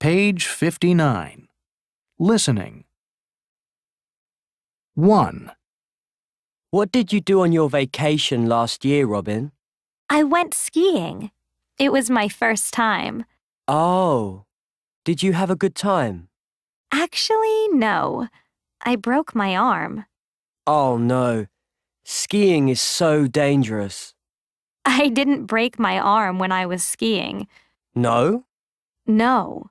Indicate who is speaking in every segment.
Speaker 1: Page 59. Listening.
Speaker 2: 1. What did you do on your vacation last year, Robin?
Speaker 3: I went skiing. It was my first time.
Speaker 2: Oh. Did you have a good time?
Speaker 3: Actually, no. I broke my arm.
Speaker 2: Oh, no. Skiing is so dangerous.
Speaker 3: I didn't break my arm when I was skiing. No? No.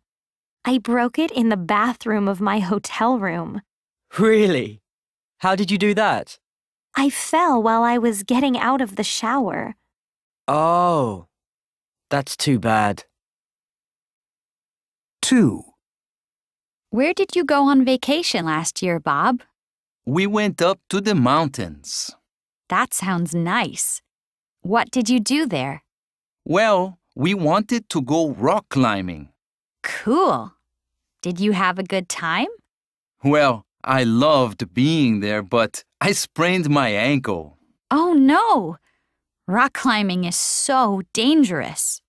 Speaker 3: I broke it in the bathroom of my hotel room.
Speaker 2: Really? How did you do that?
Speaker 3: I fell while I was getting out of the shower.
Speaker 2: Oh, that's too bad. 2. Where did you go on vacation last year, Bob?
Speaker 1: We went up to the mountains.
Speaker 2: That sounds nice. What did you do there?
Speaker 1: Well, we wanted to go rock climbing.
Speaker 2: Cool. Did you have a good time?
Speaker 1: Well, I loved being there, but I sprained my ankle.
Speaker 2: Oh no! Rock climbing is so dangerous.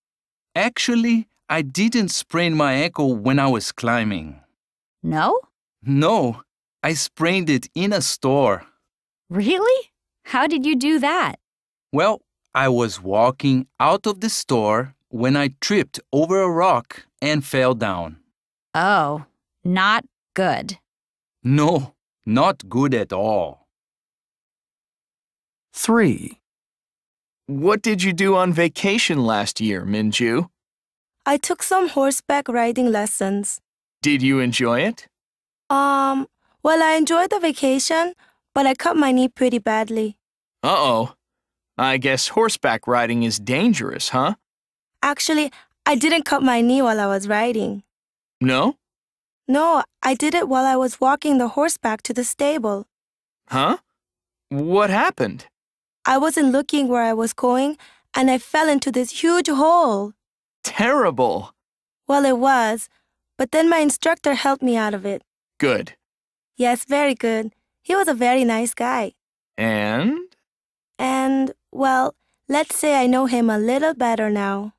Speaker 2: Actually,
Speaker 1: I didn't sprain my ankle when I was climbing. No? No, I sprained it in a store. Really? How did you do that? Well, I was walking out of the store when I tripped over a rock and fell down.
Speaker 2: Oh, not good.
Speaker 1: No, not good at all. 3. What did you do on vacation last year, Minju?
Speaker 4: I took some horseback riding lessons.
Speaker 1: Did you enjoy it?
Speaker 4: Um, well, I enjoyed the vacation, but I cut my knee pretty badly.
Speaker 1: Uh-oh. I guess horseback riding is dangerous, huh?
Speaker 4: Actually, I didn't cut my knee while I was riding. No? No, I did it while I was walking the horse back to the stable.
Speaker 1: Huh? What happened?
Speaker 4: I wasn't looking where I was going, and I fell into this huge hole.
Speaker 1: Terrible.
Speaker 4: Well, it was, but then my instructor helped me out of it. Good. Yes, very good. He was a very nice guy.
Speaker 1: And?
Speaker 4: And, well, let's say I know him a little better now.